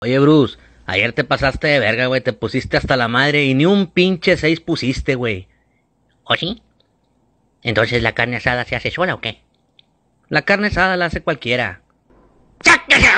Oye, Bruce, ayer te pasaste de verga, güey. Te pusiste hasta la madre y ni un pinche seis pusiste, güey. ¿O ¿Oh, sí? Entonces la carne asada se hace sola o qué? La carne asada la hace cualquiera. ¡Sáquese